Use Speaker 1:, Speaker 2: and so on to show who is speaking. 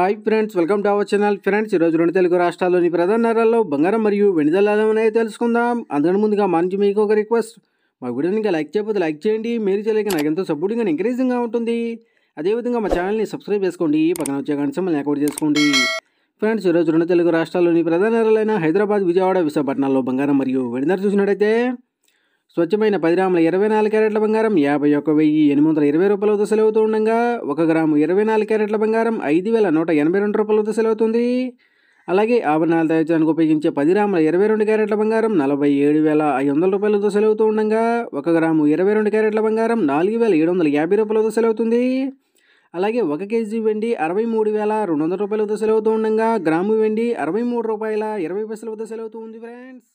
Speaker 1: hi friends welcome to our channel friends ఈరోజు రెండు తెలుగు రాష్ట్రాల్లోని ప్రధాన నగరాల్లో బంగారం మరియు వెండి దళాలను తెలుసుకుందాం అందుకని ముందుగా మంచి మీకు ఒక రిక్వెస్ట్ మా వీడియోని లైక్ చేయకపోతే లైక్ చేయండి మీరు చేయలేక నాకు ఎంతో సపోర్టింగ్ అని ఎంకరేజింగ్గా ఉంటుంది అదేవిధంగా మా ఛానల్ని సబ్స్క్రైబ్ చేసుకోండి పక్కన వచ్చే గంట మళ్ళీ అకౌంట్ చేసుకోండి ఫ్రెండ్స్ ఈరోజు రెండు తెలుగు రాష్ట్రాల్లోని ప్రధాన నగరాలైన హైదరాబాద్ విజయవాడ విశాఖపట్నంలో బంగారం మరియు వెండి చూసినట్టయితే స్వచ్ఛమైన పది గ్రాముల ఇరవై నాలుగు క్యారెట్ల బంగారం యాభై ఒక వెయ్యి ఎనిమిది వందల ఇరవై రూపాయల వద్ద సెలవుతూ ఉండగా ఒక గ్రాము ఇరవై నాలుగు క్యారెట్ల బంగారం ఐదు వేల నూట ఎనభై రెండు రూపాయల వద్ద సెలవుతుంది అలాగే ఆభరణాలు తయారు ఉపయోగించే పది గ్రాముల ఇరవై రెండు క్యారెట్ల బంగారం నలభై ఏడు వేల ఐదు వందల రూపాయల సెలవుతూ ఉండగా ఒక గ్రాము ఇరవై రెండు క్యారెట్ల బంగారం నాలుగు వేల ఏడు వందల యాభై రూపాయల సెలవుతుంది అలాగే ఒక కేజీ వెండి అరవై మూడు వేల రెండు వందల రూపాయల వద్ద సెలవుతూ ఉండగా గ్రాము వెండి అరవై మూడు రూపాయల
Speaker 2: ఇరవై పైసల వద్ద సెలవుతూ ఉంది ఫ్రెండ్స్